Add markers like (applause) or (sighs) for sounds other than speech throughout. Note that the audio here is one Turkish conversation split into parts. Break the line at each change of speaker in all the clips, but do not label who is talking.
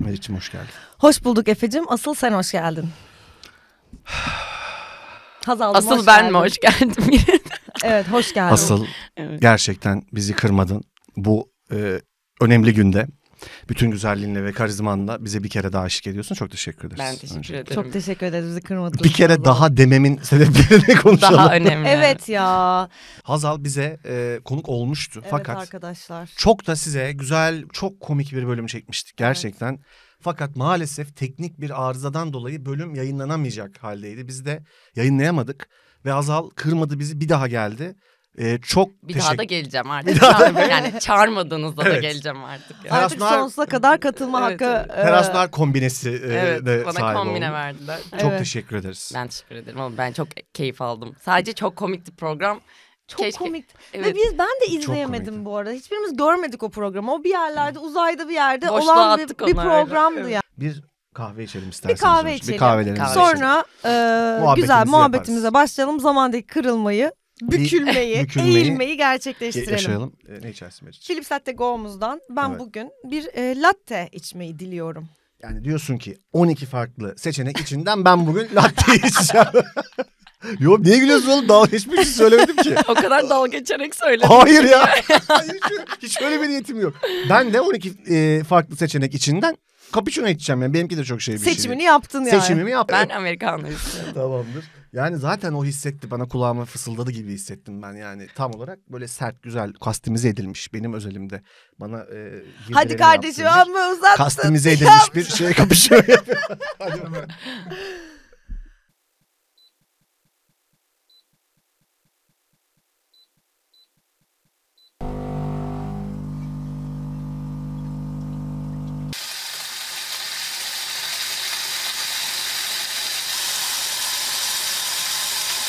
Meriç'im hoş geldin.
Hoş bulduk Efe'cim. Asıl sen hoş geldin. (sighs) Hazal'ım Asıl hoş ben geldin. mi hoş geldim? (laughs) evet hoş geldin. Asıl evet.
gerçekten bizi kırmadın. Bu e, önemli günde bütün güzelliğinle ve karizmanla bize bir kere daha aşık ediyorsun. Çok teşekkür ederiz. Ben teşekkür Öncelikle. ederim. Çok
teşekkür ederiz bizi kırmadınız. Bir kere daha
dememin sebeplerini (laughs) konuşalım. Daha önemli. evet ya. Hazal bize e, konuk olmuştu. Evet Fakat arkadaşlar. Çok da size güzel, çok komik bir bölüm çekmiştik gerçekten. Evet. Fakat maalesef teknik bir arızadan dolayı bölüm yayınlanamayacak haldeydi. Biz de yayınlayamadık ve Azal kırmadı bizi bir daha geldi. Ee, çok bir daha da geleceğim artık. Bir daha da... yani çağırmadığınızda evet. da geleceğim artık. Yani. Artık Perasnar... sonsuza kadar katılma evet, hakkı. Evet. Perasnar e, kombinesi e, evet, de bana sahip kombine oldum. verdiler. Çok evet. teşekkür ederiz.
Ben teşekkür ederim. Oğlum, ben çok keyif aldım. Sadece çok komikti program. Çok Keşke. komikti. Evet. Ve biz ben de izleyemedim
bu arada. Hiçbirimiz görmedik o programı. O bir yerlerde uzayda bir yerde Boşluğa olan bir, bir programdı evet. yani.
Bir kahve içelim isterseniz. Bir kahve içelim. Bir kahvelerimizi kahve Sonra
e, güzel muhabbetimize yaparız. başlayalım. Zamandaki kırılmayı bükülmeyi, bükülmeyi eğilmeyi gerçekleştirelim. Yaşayalım. E,
ne içersin Meriç?
Philips Latte Go'muzdan ben evet. bugün bir e, latte içmeyi diliyorum.
Yani diyorsun ki 12 farklı seçenek içinden ben bugün latte (laughs) içeceğim. (laughs) Yo niye gülüyorsun oğlum? Dalga geçmiş söylemedim ki.
o kadar dalga geçerek söyledim. Hayır ya. (laughs) hiç,
hiç öyle bir niyetim yok. Ben de 12 e, farklı seçenek içinden Capuchino içeceğim yani. Benimki de çok şey bir Seçimini şey. Seçimini yaptın yani. Seçimimi yaptım. Ben Amerikanlıyım. Tamamdır. Yani zaten o hissetti bana kulağıma fısıldadı gibi hissettim ben yani tam olarak böyle sert güzel kastimize edilmiş benim özelimde bana e, Hadi kardeşim yaptırmış. amma uzattın. Kastimize (laughs) edilmiş bir şeye kapışıyor. (laughs) Hadi hemen.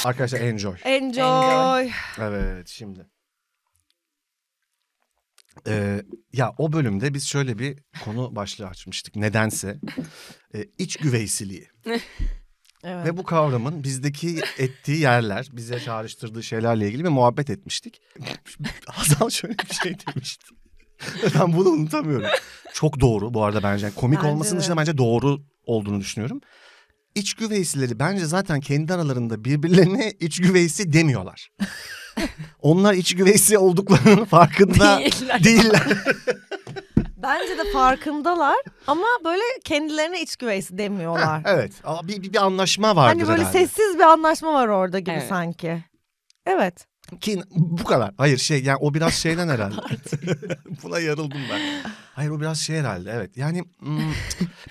Arkadaşlar enjoy. Enjoy. Evet şimdi. Ee, ya o bölümde biz şöyle bir konu başlığı açmıştık. Nedense ee, iç güveysiliği. (laughs) Evet. Ve bu kavramın bizdeki ettiği yerler, bize çağrıştırdığı şeylerle ilgili bir muhabbet etmiştik. (laughs) Hasan şöyle bir şey demişti. ben bunu unutamıyorum. Çok doğru bu arada bence. Komik bence olmasının de. dışında bence doğru olduğunu düşünüyorum iç güveysileri bence zaten kendi aralarında birbirlerine iç güveysi demiyorlar. (laughs) Onlar iç güveysi olduklarının farkında değiller.
değiller. (laughs) Bence de farkındalar ama böyle kendilerine iç güveysi demiyorlar. Ha, evet
bir, bir, bir anlaşma vardır Hani böyle herhalde.
sessiz bir anlaşma var orada gibi evet. sanki.
Evet. Ki bu kadar. Hayır şey yani o biraz şeyden herhalde. (laughs) (laughs) Buna yarıldım ben. Hayır o biraz şey herhalde evet. Yani hmm,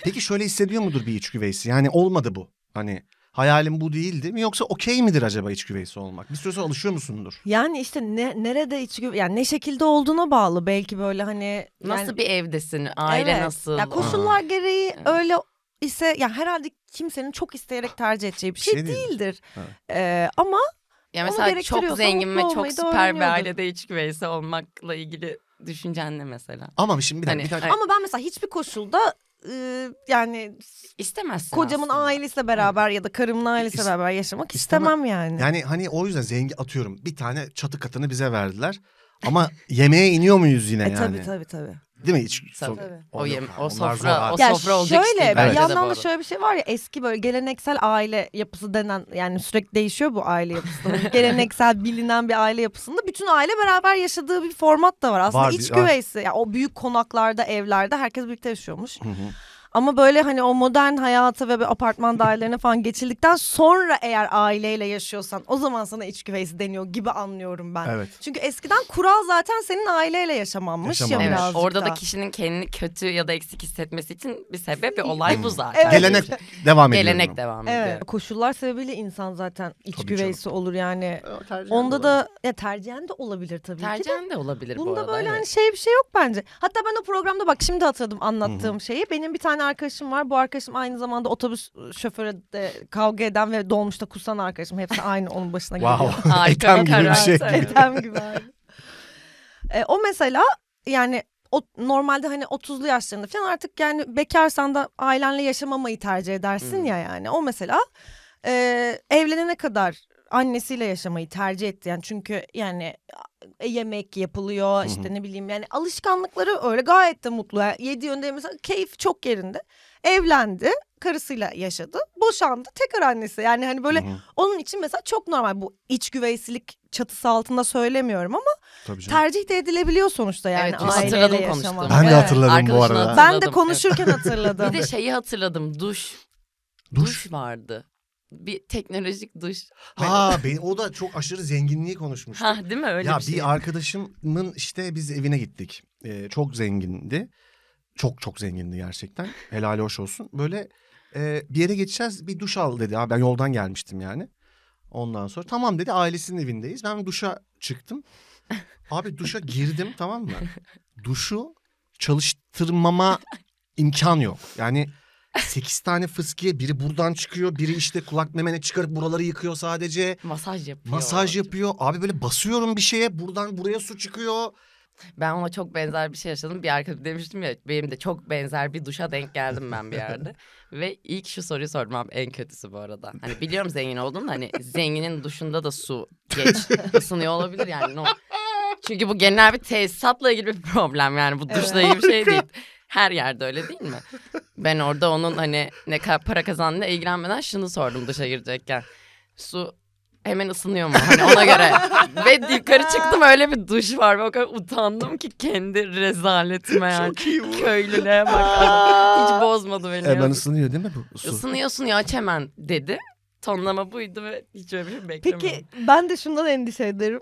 peki şöyle hissediyor mudur bir iç güveysi? Yani olmadı bu. Hani hayalim bu değildi mi yoksa okey midir acaba iç güveysi olmak? Bir süre sonra alışıyor musundur?
Yani işte ne, nerede iç güve yani ne şekilde olduğuna bağlı belki böyle hani nasıl bir evdesin,
aile evet. nasıl? Ya koşullar Aa. gereği
öyle ise yani herhalde kimsenin çok isteyerek tercih edeceği bir şey, şey değildir.
Değil. Ee, ama ya mesela çok zengin ve çok süper bir ailede hiç üyesi olmakla ilgili düşüncen ne mesela? Ama şimdi bir dakika. Hani, bir dakika. Ama
ben mesela hiçbir koşulda yani istemezsin. Kocamın aslında. ailesiyle beraber yani. ya da karımın ailesiyle İst, beraber yaşamak istemem, istemem yani.
Yani hani o yüzden zengin atıyorum bir tane çatı katını bize verdiler. Ama yemeğe iniyor muyuz yine e, yani? Tabii tabii tabii. Değil mi? Hiç Tabii. O, yem, o
sofra, o ya sofra olacak şöyle, işte. Evet. Bir yandan da şöyle bir şey var ya eski böyle geleneksel aile yapısı denen yani sürekli değişiyor bu aile yapısı. (laughs) geleneksel bilinen bir aile yapısında bütün aile beraber yaşadığı bir format da var. Aslında var, iç güveysi. Yani o büyük konaklarda, evlerde herkes birlikte yaşıyormuş. Hı hı. Ama böyle hani o modern hayata ve apartman dairelerine falan geçildikten sonra eğer aileyle yaşıyorsan o zaman sana iç güveysi deniyor gibi anlıyorum ben. Evet. Çünkü eskiden kural zaten senin aileyle yaşamanmış Yaşamanmış. ya Evet, Orada da
kişinin kendini kötü ya da eksik hissetmesi için bir sebep bir olay bu hmm. zaten. Evet. Gelenek devam ediyor. Gelenek devam ediyor. Evet.
Koşullar sebebiyle insan zaten iç Tabii güveysi olur yani. Onda da ya tercihen de olabilir tabii ki. Tercihen de olabilir bu Bunda böyle hani evet. hani şey bir şey yok bence. Hatta ben o programda bak şimdi hatırladım anlattığım şeyi. Benim bir tane tane arkadaşım var. Bu arkadaşım aynı zamanda otobüs ıı, şoförü de kavga eden ve dolmuşta kusan arkadaşım. Hepsi aynı onun başına geliyor. Wow. (laughs) Harika şey Etem gibi bir şey. Etem gibi. e, o mesela yani o, normalde hani 30'lu yaşlarında falan artık yani bekarsan da ailenle yaşamamayı tercih edersin hmm. ya yani. O mesela e, evlenene kadar annesiyle yaşamayı tercih etti. Yani çünkü yani e, yemek yapılıyor işte Hı-hı. ne bileyim yani alışkanlıkları öyle gayet de mutlu. Yani yedi yönde mesela keyif çok yerinde. Evlendi karısıyla yaşadı boşandı tekrar annesi yani hani böyle Hı-hı. onun için mesela çok normal bu iç güveysilik çatısı altında söylemiyorum ama tercih de edilebiliyor sonuçta yani evet, aileyle yaşamak. Ben de hatırladım evet. bu arada. Hatırladım. Ben de konuşurken hatırladım. bir de şeyi
hatırladım duş. Duş, duş vardı bir teknolojik duş. Ha (laughs) ben
o da çok aşırı zenginliği konuşmuş. Ha değil mi öyle ya, bir şey. Ya bir arkadaşımın işte biz evine gittik. Ee, çok zengindi. Çok çok zengindi gerçekten. Helal hoş olsun. Böyle e, bir yere geçeceğiz bir duş al dedi. Ha, ben yoldan gelmiştim yani. Ondan sonra tamam dedi ailesinin evindeyiz. Ben duşa çıktım. Abi duşa girdim tamam mı? (laughs) Duşu çalıştırmama imkan yok. Yani 8 tane fıskiye biri buradan çıkıyor. Biri işte kulak memene çıkarıp buraları yıkıyor sadece. Masaj yapıyor. Masaj yapıyor. Abi böyle basıyorum bir şeye buradan buraya su çıkıyor.
Ben ona çok benzer bir şey yaşadım. Bir arkadaşım demiştim ya benim de çok benzer bir duşa denk geldim ben bir yerde. (laughs) Ve ilk şu soruyu sormam en kötüsü bu arada. Hani biliyorum zengin oldum da hani zenginin duşunda da su geç (laughs) ısınıyor olabilir yani. No. Çünkü bu genel bir tesisatla ilgili bir problem yani bu duşla ilgili bir şey değil. Her yerde öyle değil mi? ben orada onun hani ne kadar para kazandığıyla ilgilenmeden şunu sordum dışa girecekken. Su hemen ısınıyor mu? Hani ona göre. Ve yukarı çıktım öyle bir duş var. Ve o kadar utandım ki kendi rezaletime yani. Çok iyi bu. Köylülüğe bak. Hiç bozmadı beni. Hemen ısınıyor değil mi bu su? Isınıyor ya aç hemen dedi. Tonlama buydu ve hiç öyle bir şey beklemiyordum. Peki
ben de şundan endişe ederim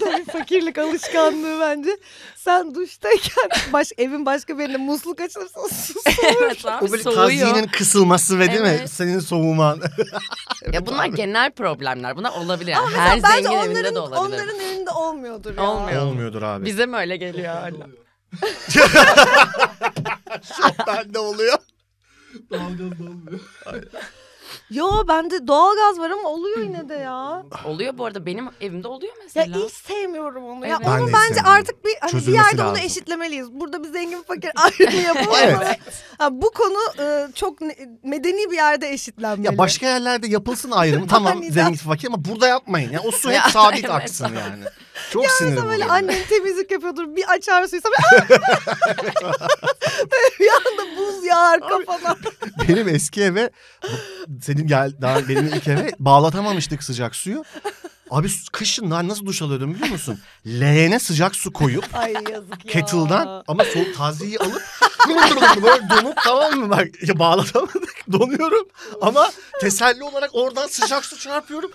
da bir fakirlik alışkanlığı bence. Sen duştayken (laughs) baş, evin başka birinde musluk açılırsa (laughs) evet, O böyle soğuyor. kısılması ve değil evet. mi?
Senin soğuman.
(laughs) ya bunlar genel problemler. Bunlar olabilir. Yani. Her zengin onların, evinde de olabilir. Onların elinde olmuyordur ya. Olmuyor. Olmuyordur abi. Bize mi öyle geliyor hala? Çok bende oluyor. Dalga dalmıyor.
Yo bende doğalgaz var ama oluyor yine de
ya. (laughs) Oluyor bu arada benim evimde oluyor mesela. Ya hiç sevmiyorum onu. Ya Evet. Ben de onu hiç bence sevmiyorum. artık bir
hani bir Çözülmesi yerde onu lazım. eşitlemeliyiz. Burada bir zengin fakir (laughs) ayrımı yapılmamalı. ha, bu konu e, çok ne- medeni bir yerde eşitlenmeli. Ya başka
yerlerde yapılsın ayrım (laughs) tamam Aniden. zengin fakir ama burada yapmayın. Ya o su hep sabit aksın yani. Çok sinirim oluyor. böyle
annem temizlik yapıyordur. Bir açar suyu böyle, (laughs) böyle bir anda buz yağar kafana.
(laughs) benim eski eve senin gel daha benim ilk eve bağlatamamıştık sıcak suyu. Abi kışın nasıl duş alıyordum biliyor musun? Leğene sıcak su koyup Ay yazık ya. kettle'dan ama soğuk taziyi alıp böyle donup tamam mı bak ya bağlatamadık (laughs) donuyorum ama teselli olarak oradan sıcak su çarpıyorum.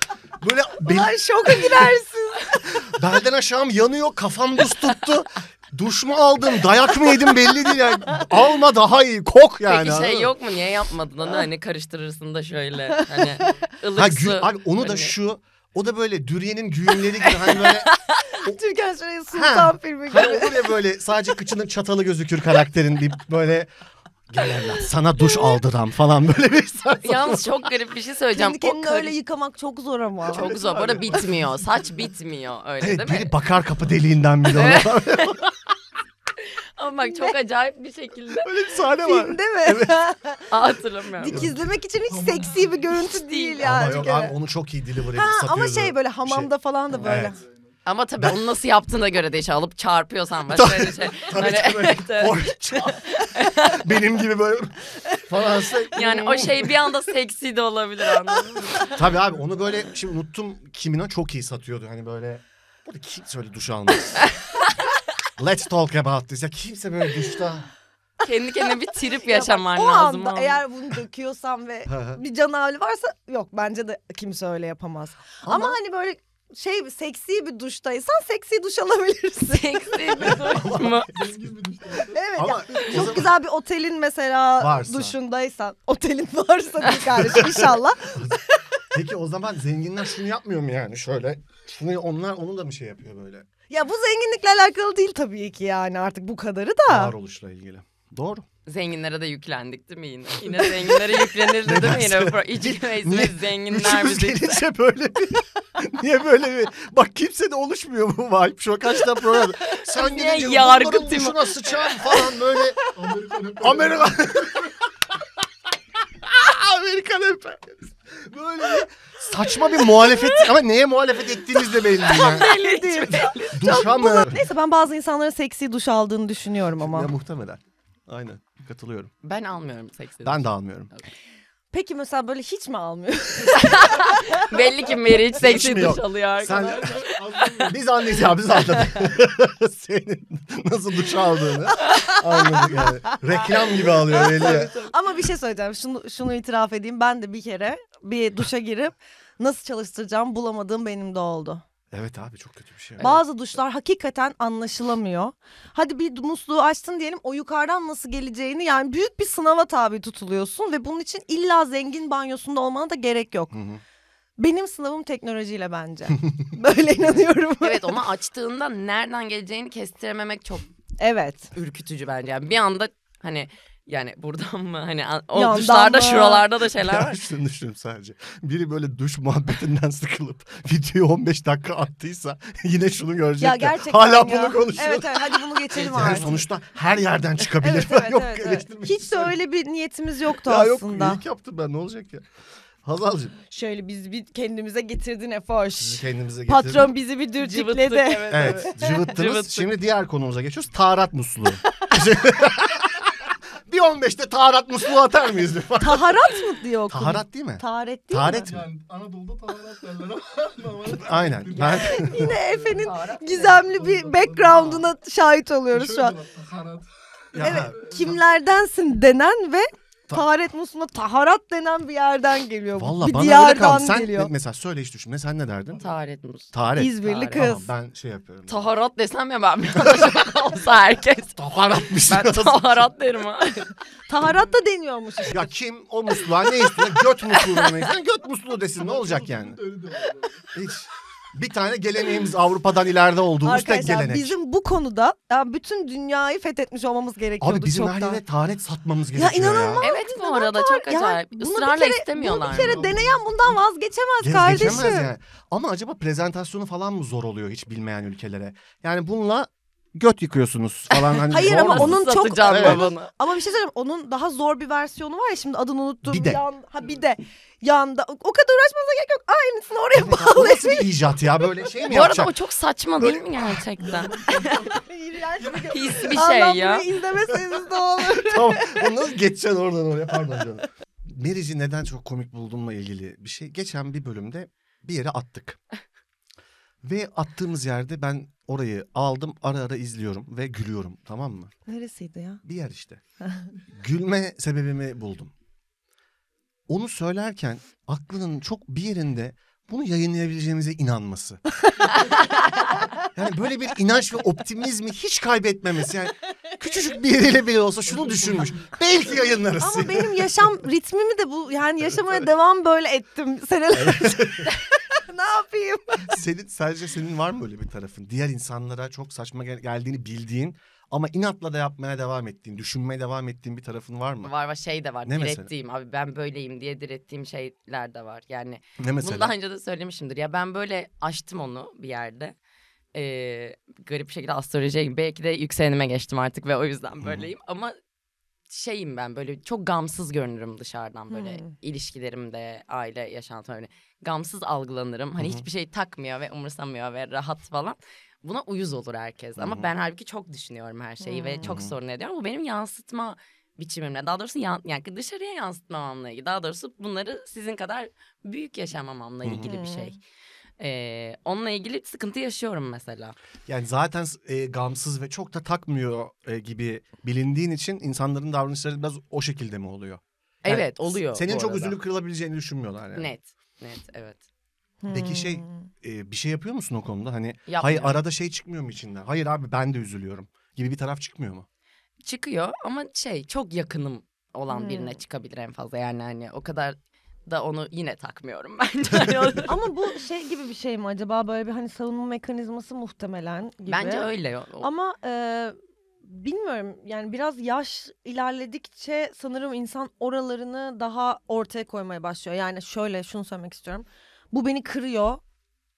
Böyle benim... Ulan şoka girersin. (laughs) Belden aşağım yanıyor kafam buz tuttu. Duş mu aldım dayak mı yedim belli değil yani. Alma daha iyi kok yani. Peki şey yok
mu niye yapmadın onu hani karıştırırsın da şöyle hani ılık ha, su. Abi onu da
hani şu o da böyle düryenin güğümleri gibi hani böyle...
(laughs)
Türkan Şoray'ın Sultan filmi hani gibi. Hani olur ya
böyle sadece kıçının çatalı gözükür karakterin bir böyle Gel evlat sana duş aldıram falan böyle bir saç.
Yalnız çok garip bir şey söyleyeceğim. Kendi kendini öyle yıkamak çok zor ama. Çok zor. Bu arada bitmiyor. Saç bitmiyor öyle evet, değil mi?
Biri bakar kapı deliğinden bile (laughs)
ona olmak çok acayip bir şekilde. Öyle bir sahne var. Filmde mi? Evet. (laughs) hatırlamıyorum. Dikizlemek için hiç seksi bir görüntü değil yani. Ama yok abi onu
çok iyi delivery
satıyordu. Ama şey böyle hamamda
şey. falan da böyle. Evet.
Ama tabii ben... onu nasıl yaptığına göre değişir. Alıp çarpıyorsan başka bir şey. (laughs) Tabii hani, tabii. Benim gibi böyle
(laughs) falan. Şey. Yani o şey
bir anda seksi de olabilir anladın mı? Tabii abi
onu böyle şimdi unuttum kimin kimine çok iyi satıyordu. Hani böyle burada kim söyle duş almaz. Let's talk about this. Ya kimse böyle duşta
Kendi kendine bir trip (laughs) yaşaman o lazım. anda
eğer bunu döküyorsan ve bir can havli varsa yok bence de kimse öyle yapamaz. Ama, Ama- hani böyle şey seksi bir duştaysan seksi duş (laughs) alabilirsin. Seksi
bir duş (laughs) mu?
evet ama o Çok zaman- güzel bir otelin mesela Varsa. duşundaysan, otelin varsa bir kardeşim inşallah.
Peki o zaman zenginler şunu yapmıyor mu yani şöyle? Şunu onlar onu da mı şey yapıyor böyle?
Ya bu zenginlikle alakalı değil tabii ki yani artık bu kadarı da.
Varoluşla ilgili. Doğru. Zenginlere de yüklendik değil mi
yine? (laughs) Yine zenginlere yüklenirdi değil mi yine? İçkimeyizle zenginler bizi. gelince böyle
bir... (laughs) niye böyle bir... Bak kimse de oluşmuyor bu vibe. Şu kaç tane program. Sen niye gelince yargı tim... şuna sıçan falan böyle. Amerikan (laughs) Amerikan Amerikan Böyle saçma bir muhalefet (laughs) ama neye muhalefet ettiğiniz de belli. Tam belli değil. Şey- Duşa mı? Neyse ben bazı insanların
seksi duş aldığını düşünüyorum ama. Ya muhtemelen.
Aynen katılıyorum. Ben almıyorum seksi. Ben de almıyorum. Okay.
Peki mesela böyle hiç mi almıyor? (laughs) Belli ki Meriç seksi mi yok? duş
alıyor Sen, (laughs) biz anladık abi, biz anladık. Senin nasıl duş aldığını anladık yani. Reklam gibi alıyor belli Ama
bir şey söyleyeceğim. Şunu, şunu itiraf edeyim. Ben de bir kere bir duşa girip nasıl çalıştıracağım bulamadığım benim de oldu.
Evet abi çok kötü bir şey.
Bazı duşlar hakikaten anlaşılamıyor. Hadi bir musluğu açtın diyelim o yukarıdan nasıl geleceğini yani büyük bir sınava tabi tutuluyorsun ve bunun için illa zengin banyosunda olmana da gerek yok. Hı hı. Benim sınavım
teknolojiyle bence. (laughs) Böyle inanıyorum. evet ama açtığında nereden geleceğini kestirememek çok Evet. ürkütücü bence. Yani bir anda hani yani buradan mı hani o Yandan dışlarda mı? şuralarda da şeyler var. Şunu
düşünün sadece. Biri böyle duş muhabbetinden (laughs) sıkılıp videoyu 15 dakika attıysa (laughs) yine şunu görecek. Ya gerçekten Hala ya. bunu konuşuyor. Evet
evet hadi bunu geçelim (laughs) yani artık. Sonuçta
her yerden çıkabilir. evet,
evet, yok evet, evet. Hiç de öyle bir niyetimiz yoktu ya aslında. Yok iyilik yaptım ben
ne olacak ya. Hazalcığım.
Şöyle biz bir kendimize getirdin Efoş. Sizi kendimize getirdin. Patron bizi bir dürtükledi. Evet, evet. evet. Cıvıttınız. Cıvıttık. Şimdi
diğer konumuza geçiyoruz. Taharat musluğu. Bir 15'te taharat musluğu atar mıyız? taharat mı diyor okul? Taharat değil mi?
Taharet değil taharet mi? mi?
Yani Anadolu'da taharat derler ama. (laughs) Aynen. Ben... (laughs) Yine
Efe'nin gizemli bir background'una şahit oluyoruz şu an. Taharat. Ya. Evet, kimlerdensin denen ve taharet musluğuna taharat denen bir yerden geliyor. Valla bana diyardan öyle kaldı. Sen geliyor.
mesela söyle hiç düşünme. Sen ne derdin? Taharet musluğu. Taharet. İzmirli Taharet. kız. Tamam, ben şey yapıyorum.
Taharat desem ya ben bir
olsa herkes. (laughs) Taharatmış. Şey ben taharat derim ha. (laughs) taharat da deniyormuş işte. Ya kim o musluğa ne istiyor? Göt musluğuna ne istiyor? Göt musluğu desin ne olacak yani? Hiç bir tane geleneğimiz Avrupa'dan ileride olduğumuz Arkadaşlar, tek gelenek.
bizim bu konuda yani bütün dünyayı fethetmiş olmamız gerekiyordu Abi bizim çoktan.
her satmamız gerekiyor ya. inanılmaz.
Evet bu arada çok Ya acayip. bunu bir kere- istemiyorlar. Bunu bir kere deneyen bundan vazgeçemez Vazgeçemez kardeşim. yani.
Ama acaba prezentasyonu falan mı zor oluyor hiç bilmeyen ülkelere? Yani bununla göt yıkıyorsunuz falan. Hani Hayır ama Nasıl onun çok Evet.
ama bir şey söyleyeyim onun daha zor bir versiyonu var ya şimdi adını unuttum. Bir de. Yan, ha bir de yanda o kadar uğraşmanıza gerek yok aynısını oraya
(laughs)
Bu bağlayın. bir icat ya böyle şey mi Bu arada o
çok saçma değil mi gerçekten? (laughs)
İğrenç (laughs) bir- şey ya. Anlamını
izlemeseniz de olur.
tamam. O nasıl geçeceksin oradan oraya? Pardon canım. Meriç'i neden çok komik bulduğumla ilgili bir şey. Geçen bir bölümde bir yere attık. Ve attığımız yerde ben orayı aldım ara ara izliyorum ve gülüyorum tamam mı?
Neresiydi ya? Bir yer işte. (laughs)
Gülme sebebimi buldum. Onu söylerken aklının çok bir yerinde bunu yayınlayabileceğimize inanması. (laughs) Yani böyle bir inanç ve optimizmi hiç kaybetmemesi. Yani
küçücük bir yeriyle
bile olsa şunu düşünmüş. Belki yayınlarız. Ama benim
yaşam ritmimi de bu yani yaşamaya devam böyle ettim seneler.
(laughs) ne yapayım? Senin sadece senin var mı böyle bir tarafın? Diğer insanlara çok saçma gel- geldiğini bildiğin ama inatla da yapmaya devam ettiğin, düşünmeye devam ettiğin bir tarafın var mı?
Var var şey de var. Ne direttiğim mesela? abi ben böyleyim diye direttiğim şeyler de var. Yani ne mesela? bunu daha önce de söylemişimdir. Ya ben böyle açtım onu bir yerde e, garip bir şekilde astrolojiyim. Belki de yükselenime geçtim artık ve o yüzden böyleyim. Hmm. Ama şeyim ben böyle çok gamsız görünürüm dışarıdan böyle hmm. ilişkilerimde, aile yaşantımda öyle gamsız algılanırım. Hani hmm. hiçbir şey takmıyor ve umursamıyor ve rahat falan. Buna uyuz olur herkes ama hmm. ben halbuki çok düşünüyorum her şeyi hmm. ve çok sorun ediyorum. Bu benim yansıtma biçimimle daha doğrusu yan, yani dışarıya yansıtmamamla ilgili daha doğrusu bunları sizin kadar büyük yaşamamamla ilgili hmm. bir şey. Hmm. Ee, onunla ilgili sıkıntı yaşıyorum mesela.
Yani zaten e, gamsız ve çok da takmıyor e, gibi bilindiğin için insanların davranışları biraz o şekilde mi oluyor? Yani evet oluyor. Senin çok arada. üzülüp kırılabileceğini düşünmüyorlar yani. Net, net evet. Peki şey e, bir şey yapıyor musun o konuda? Hani Yapmıyorum. hayır arada şey çıkmıyor mu içinden? Hayır abi ben de üzülüyorum gibi bir taraf çıkmıyor mu?
Çıkıyor ama şey çok yakınım olan hmm. birine çıkabilir en fazla yani hani o kadar da onu yine takmıyorum (laughs) bence. Hani (laughs) ama bu şey
gibi bir şey mi acaba böyle bir hani savunma mekanizması muhtemelen gibi. Bence öyle. O... Ama e, bilmiyorum yani biraz yaş ilerledikçe sanırım insan oralarını daha ortaya koymaya başlıyor. Yani şöyle şunu söylemek istiyorum. Bu beni kırıyor.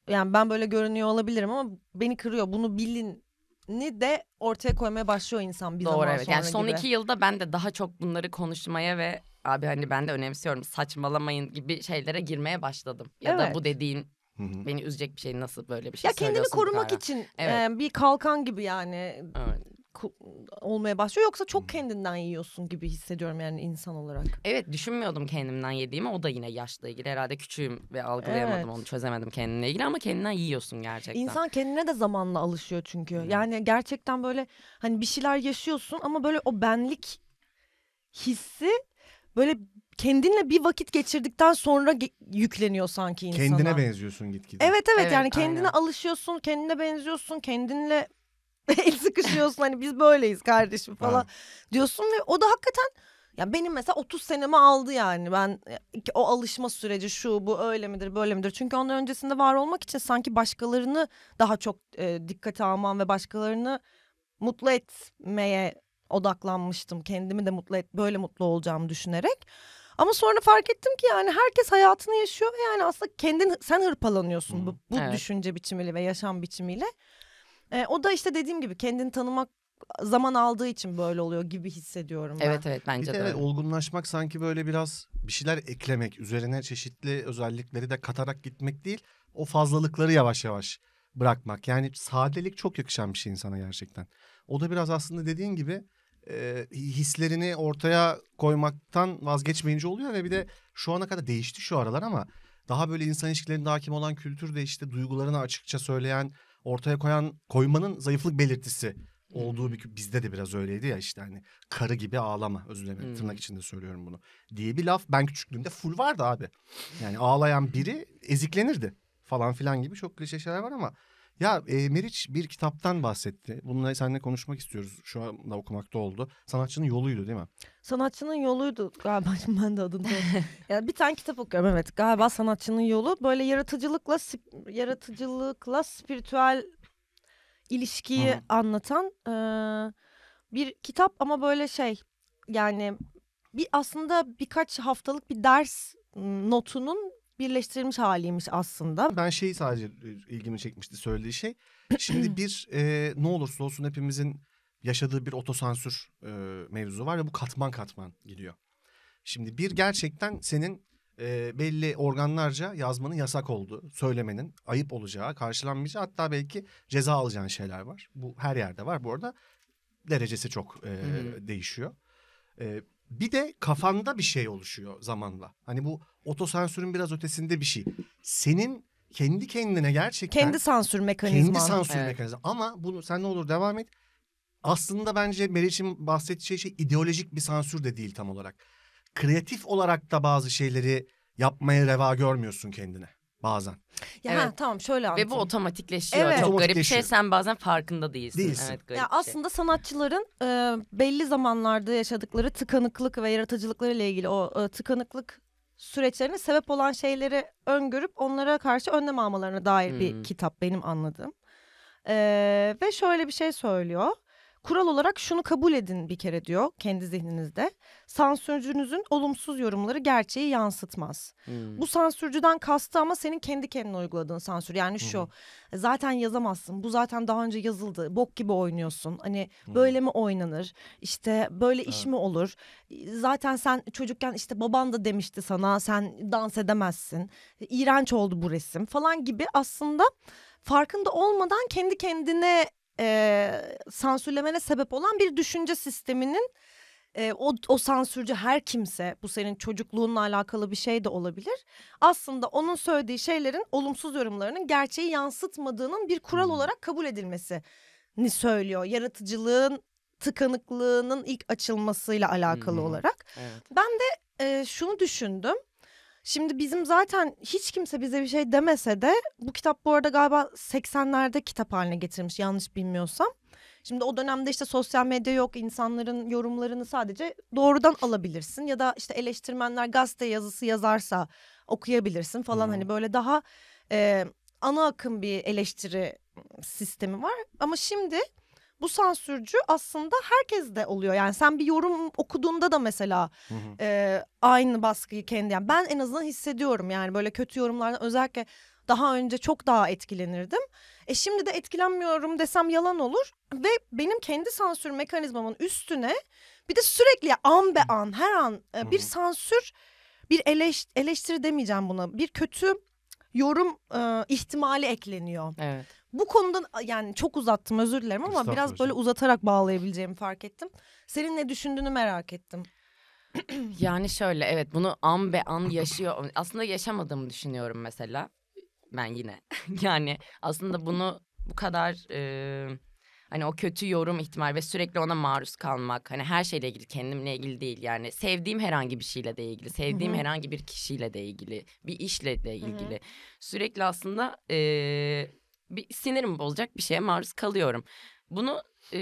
Yani ben böyle görünüyor olabilirim ama beni kırıyor. Bunu bilin ni de ortaya koymaya başlıyor insan bir Doğru, zaman evet. sonra Yani son gibi. iki
yılda ben de daha çok bunları konuşmaya ve abi hani ben de önemsiyorum saçmalamayın gibi şeylere girmeye başladım. Ya evet. da bu dediğin Beni üzecek bir şey nasıl böyle bir şey Ya kendini korumak Kara. için
evet. e, bir kalkan gibi yani. Evet olmaya başlıyor yoksa çok hmm. kendinden yiyorsun gibi hissediyorum yani insan olarak.
Evet düşünmüyordum kendimden yediğimi o da yine yaşla ilgili herhalde küçüğüm ve algılayamadım evet. onu çözemedim kendimle ilgili ama kendinden yiyorsun gerçekten. İnsan
kendine de zamanla alışıyor çünkü hmm. yani gerçekten böyle hani bir şeyler yaşıyorsun ama böyle o benlik hissi böyle kendinle bir vakit geçirdikten sonra yükleniyor sanki insana. Kendine
benziyorsun gitgide. Evet, evet evet yani
kendine aynen. alışıyorsun, kendine benziyorsun, kendinle (laughs) El sıkışıyorsun hani biz böyleyiz kardeşim falan ha. diyorsun ve o da hakikaten ya benim mesela 30 senemi aldı yani ben e, o alışma süreci şu bu öyle midir böyle midir çünkü ondan öncesinde var olmak için sanki başkalarını daha çok e, dikkate almam ve başkalarını mutlu etmeye odaklanmıştım kendimi de mutlu et böyle mutlu olacağımı düşünerek ama sonra fark ettim ki yani herkes hayatını yaşıyor ve yani aslında kendin sen hırpalanıyorsun hmm, bu, bu evet. düşünce biçimiyle ve yaşam biçimiyle. E, o da işte dediğim gibi kendini tanımak zaman aldığı için böyle oluyor gibi hissediyorum ben. Evet evet bence Bir de, de. Evet,
olgunlaşmak sanki böyle biraz bir şeyler eklemek, üzerine çeşitli özellikleri de katarak gitmek değil. O fazlalıkları yavaş yavaş bırakmak. Yani sadelik çok yakışan bir şey insana gerçekten. O da biraz aslında dediğin gibi e, hislerini ortaya koymaktan vazgeçmeyince oluyor ve bir de şu ana kadar değişti şu aralar ama daha böyle insan ilişkilerinde hakim olan kültür de işte duygularını açıkça söyleyen ortaya koyan koymanın zayıflık belirtisi olduğu bir bizde de biraz öyleydi ya işte hani karı gibi ağlama özür dilerim hmm. tırnak içinde söylüyorum bunu diye bir laf ben küçüklüğümde full vardı abi. Yani ağlayan biri eziklenirdi falan filan gibi çok klişe şeyler var ama ya e, Meriç bir kitaptan bahsetti. Bununla seninle konuşmak istiyoruz. Şu anda okumakta oldu. Sanatçının yoluydu değil mi?
Sanatçının yoluydu galiba (laughs) ben de adını (laughs) yani bir tane kitap okuyorum evet. Galiba sanatçının yolu böyle yaratıcılıkla yaratıcılıkla spiritüel ilişkiyi Hı. anlatan e, bir kitap ama böyle şey yani bir aslında birkaç haftalık bir ders notunun
birleştirilmiş haliymiş aslında. Ben şeyi sadece e, ilgimi çekmişti söylediği şey. Şimdi (clears throat) bir e, ne olursa olsun hepimizin yaşadığı bir otosansür e, mevzu var ve bu katman katman gidiyor. Şimdi bir gerçekten senin e, belli organlarca yazmanın yasak olduğu, söylemenin ayıp olacağı, karşılanmayacağı hatta belki ceza alacağın şeyler var. Bu her yerde var bu arada. Derecesi çok e, değişiyor. E, bir de kafanda bir şey oluşuyor zamanla. Hani bu otosansürün biraz ötesinde bir şey. Senin kendi kendine gerçekten... Kendi sansür mekanizması. Kendi sansür evet. mekanizması. Ama bunu sen ne olur devam et. Aslında bence Meriç'in bahsettiği şey, şey ideolojik bir sansür de değil tam olarak. Kreatif olarak da bazı şeyleri yapmaya reva görmüyorsun kendine bazen. Ya
evet. ha, tamam şöyle anlatayım. Ve bu otomatikleşiyor. Evet. Çok garip bir şey sen bazen farkında değilsin. değilsin. Evet, garip ya şey. aslında
sanatçıların e, belli zamanlarda yaşadıkları tıkanıklık ve yaratıcılıkları ile ilgili o e, tıkanıklık süreçlerine sebep olan şeyleri öngörüp onlara karşı önlem almalarına dair hmm. bir kitap benim anladığım. E, ve şöyle bir şey söylüyor. Kural olarak şunu kabul edin bir kere diyor kendi zihninizde. Sansürcünüzün olumsuz yorumları gerçeği yansıtmaz. Hmm. Bu sansürcüden kastı ama senin kendi kendine uyguladığın sansür. Yani şu hmm. zaten yazamazsın. Bu zaten daha önce yazıldı. Bok gibi oynuyorsun. Hani hmm. böyle mi oynanır? İşte böyle evet. iş mi olur? Zaten sen çocukken işte baban da demişti sana sen dans edemezsin. İğrenç oldu bu resim falan gibi aslında farkında olmadan kendi kendine e, sansürlemene sebep olan bir düşünce sisteminin e, o, o sansürcü her kimse bu senin çocukluğunla alakalı bir şey de olabilir. Aslında onun söylediği şeylerin olumsuz yorumlarının gerçeği yansıtmadığının bir kural hmm. olarak kabul edilmesi ni söylüyor. Yaratıcılığın tıkanıklığının ilk açılmasıyla alakalı hmm. olarak. Evet. Ben de e, şunu düşündüm. Şimdi bizim zaten hiç kimse bize bir şey demese de bu kitap bu arada galiba 80'lerde kitap haline getirmiş yanlış bilmiyorsam. Şimdi o dönemde işte sosyal medya yok insanların yorumlarını sadece doğrudan alabilirsin ya da işte eleştirmenler gazete yazısı yazarsa okuyabilirsin falan hmm. hani böyle daha e, ana akım bir eleştiri sistemi var. Ama şimdi bu sansürcü aslında herkes de oluyor. Yani sen bir yorum okuduğunda da mesela hı hı. E, aynı baskıyı kendi yani ben en azından hissediyorum. Yani böyle kötü yorumlardan özellikle daha önce çok daha etkilenirdim. E şimdi de etkilenmiyorum desem yalan olur ve benim kendi sansür mekanizmamın üstüne bir de sürekli an be an her an e, bir sansür bir eleş, eleştiri demeyeceğim buna bir kötü yorum e, ihtimali ekleniyor. Evet. Bu konudan yani çok uzattım özür dilerim ama biraz böyle uzatarak bağlayabileceğimi fark ettim. Senin ne düşündüğünü merak ettim. (clears throat)
yani şöyle evet bunu an be an yaşıyor. Aslında yaşamadığımı düşünüyorum mesela. Ben yine. (laughs) yani aslında bunu bu kadar e, hani o kötü yorum ihtimal ve sürekli ona maruz kalmak. Hani her şeyle ilgili kendimle ilgili değil yani sevdiğim herhangi bir şeyle de ilgili. Sevdiğim Hı-hı. herhangi bir kişiyle de ilgili. Bir işle de ilgili. Hı-hı. Sürekli aslında... E, bir sinirim bozacak bir şeye maruz kalıyorum. Bunu e,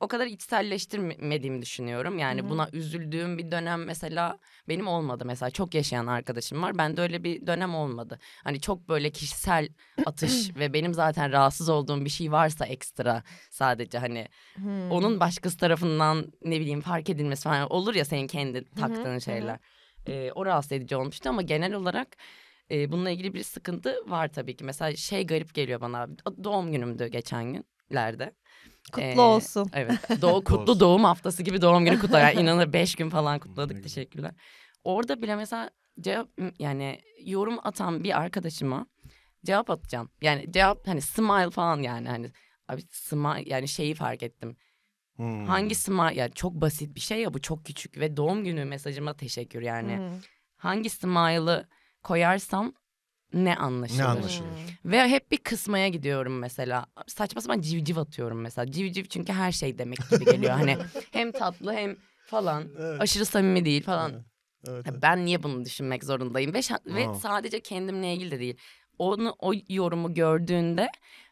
o kadar içselleştirmediğimi düşünüyorum. Yani Hı-hı. buna üzüldüğüm bir dönem mesela benim olmadı mesela çok yaşayan arkadaşım var. Bende öyle bir dönem olmadı. Hani çok böyle kişisel atış (clears throat) ve benim zaten rahatsız olduğum bir şey varsa ekstra sadece hani Hı-hı. onun hmm. başkası tarafından ne bileyim fark edilmesi falan olur ya senin kendi taktığın Hı-hı. şeyler. Ee, o rahatsız edici olmuştu ama genel olarak e, bununla ilgili bir sıkıntı var tabii ki. Mesela şey garip geliyor bana. Doğum günümdü geçen günlerde. Kutlu ee, olsun. Evet. (laughs) Doğu kutlu doğum haftası gibi doğum günü kutlar. Yani inanır beş gün falan kutladık. Teşekkürler. Orada bile mesela cevap yani yorum atan bir arkadaşıma cevap atacağım. Yani cevap hani smile falan yani hani abi smile yani şeyi fark ettim. Hmm. Hangi smile yani çok basit bir şey ya bu çok küçük ve doğum günü mesajıma teşekkür yani. Hmm. Hangi smile'ı koyarsam ne anlaşılır? Ne anlaşılır? Hmm. Ve hep bir kısmaya gidiyorum mesela. Saçma sapan civciv atıyorum mesela. Civciv çünkü her şey demek gibi geliyor. hani (laughs) hem tatlı hem falan. Evet. Aşırı samimi değil falan. Evet. Evet, Ben niye bunu düşünmek zorundayım? Ve, şa- ve sadece kendimle ilgili de değil. Onu o yorumu gördüğünde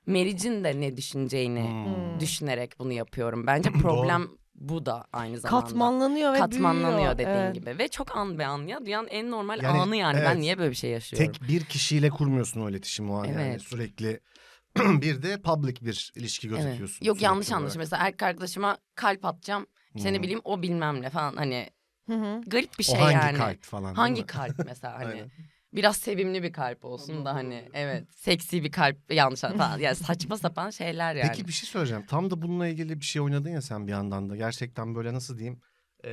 Meric'in de ne düşüneceğini hmm. hmm. düşünerek bunu yapıyorum. Bence problem bu da aynı zamanda. Katmanlanıyor ve Katmanlanıyor büyüyor. dediğin evet. gibi. Ve çok an be an ya. Dünyanın en normal yani, anı yani. Evet, ben niye böyle bir şey yaşıyorum? Tek
bir kişiyle kurmuyorsun o iletişimi o an evet. yani sürekli. (clears throat) bir de public bir ilişki gözetiyorsun. Evet. Yok yanlış anlaşılma.
Mesela erkek arkadaşıma kalp atacağım. seni hmm. bileyim o bilmem ne falan hani Hı hı. Garip bir şey o hangi yani. Hangi kalp falan. Hangi kalp mesela (laughs) hani biraz sevimli bir kalp olsun da hani evet seksi bir kalp yanlış falan yani saçma sapan şeyler yani. Peki bir
şey söyleyeceğim. Tam da bununla ilgili bir şey oynadın ya sen bir yandan da. Gerçekten böyle nasıl diyeyim?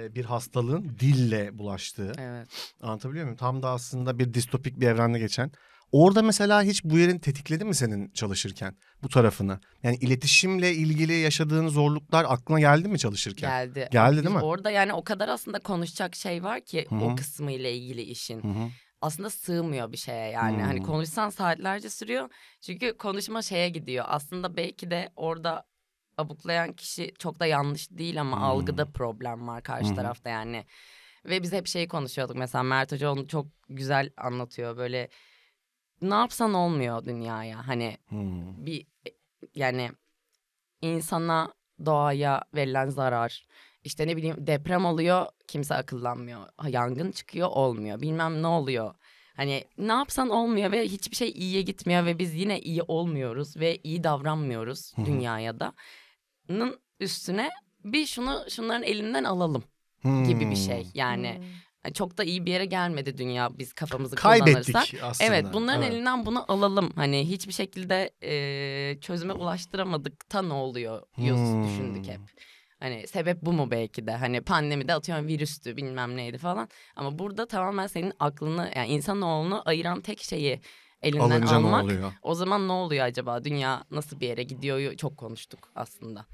bir hastalığın dille bulaştığı. Evet. Anlatabiliyor muyum? Tam da aslında bir distopik bir evrende geçen. Orada mesela hiç bu yerin tetikledi mi senin çalışırken bu tarafını? Yani iletişimle ilgili yaşadığın zorluklar aklına geldi mi çalışırken? Geldi. Geldi değil mi? Orada
yani o kadar aslında konuşacak şey var ki Hı-hı. o kısmı ile ilgili işin. Hı-hı aslında sığmıyor bir şeye yani. Hani hmm. Hani konuşsan saatlerce sürüyor. Çünkü konuşma şeye gidiyor. Aslında belki de orada abuklayan kişi çok da yanlış değil ama hmm. algıda problem var karşı hmm. tarafta yani. Ve biz hep şeyi konuşuyorduk mesela Mert Hoca onu çok güzel anlatıyor böyle ne yapsan olmuyor dünyaya hani hmm. bir e, yani insana doğaya verilen zarar işte ne bileyim deprem oluyor kimse akıllanmıyor. Yangın çıkıyor olmuyor. Bilmem ne oluyor. Hani ne yapsan olmuyor ve hiçbir şey iyiye gitmiyor ve biz yine iyi olmuyoruz ve iyi davranmıyoruz Hı-hı. dünyaya da. Nın üstüne bir şunu şunların elinden alalım Hı-hı. gibi bir şey. Yani Hı-hı. E, çok da iyi bir yere gelmedi dünya biz kafamızı Kaybettik kullanırsak. aslında. Evet bunların evet. elinden bunu alalım. Hani hiçbir şekilde e, çözüme ulaştıramadık ta ne oluyor hmm. düşündük hep. Hani sebep bu mu belki de? Hani pandemide atıyorum virüstü bilmem neydi falan. Ama burada tamamen senin aklını yani insanoğlunu ayıran tek şeyi elinden Alınca almak. oluyor? O zaman ne oluyor acaba? Dünya nasıl bir yere gidiyor? Çok konuştuk aslında.